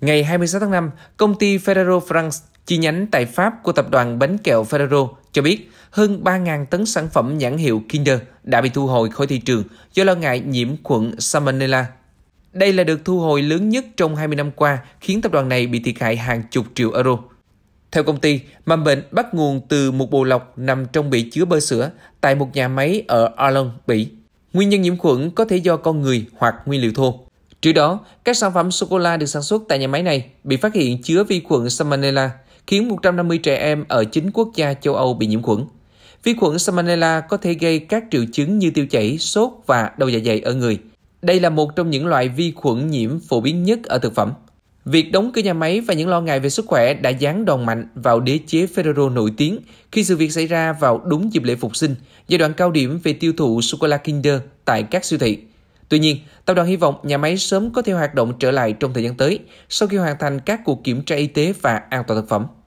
Ngày 26 tháng 5, công ty Ferrero France chi nhánh tại Pháp của tập đoàn bánh kẹo Ferrero cho biết hơn 3.000 tấn sản phẩm nhãn hiệu Kinder đã bị thu hồi khỏi thị trường do lo ngại nhiễm khuẩn Salmonella. Đây là được thu hồi lớn nhất trong 20 năm qua, khiến tập đoàn này bị thiệt hại hàng chục triệu euro. Theo công ty, mầm bệnh bắt nguồn từ một bộ lọc nằm trong bể chứa bơ sữa tại một nhà máy ở Arlon, Bỉ. Nguyên nhân nhiễm khuẩn có thể do con người hoặc nguyên liệu thô. Trước đó, các sản phẩm sô-cô-la được sản xuất tại nhà máy này bị phát hiện chứa vi khuẩn Salmonella, khiến 150 trẻ em ở 9 quốc gia châu Âu bị nhiễm khuẩn. Vi khuẩn Salmonella có thể gây các triệu chứng như tiêu chảy, sốt và đau dạ dày ở người. Đây là một trong những loại vi khuẩn nhiễm phổ biến nhất ở thực phẩm. Việc đóng cửa nhà máy và những lo ngại về sức khỏe đã dán đòn mạnh vào đế chế Ferrero nổi tiếng khi sự việc xảy ra vào đúng dịp lễ phục sinh, giai đoạn cao điểm về tiêu thụ sô-cô-la Kinder tại các siêu thị. Tuy nhiên, tập đoàn hy vọng nhà máy sớm có thể hoạt động trở lại trong thời gian tới sau khi hoàn thành các cuộc kiểm tra y tế và an toàn thực phẩm.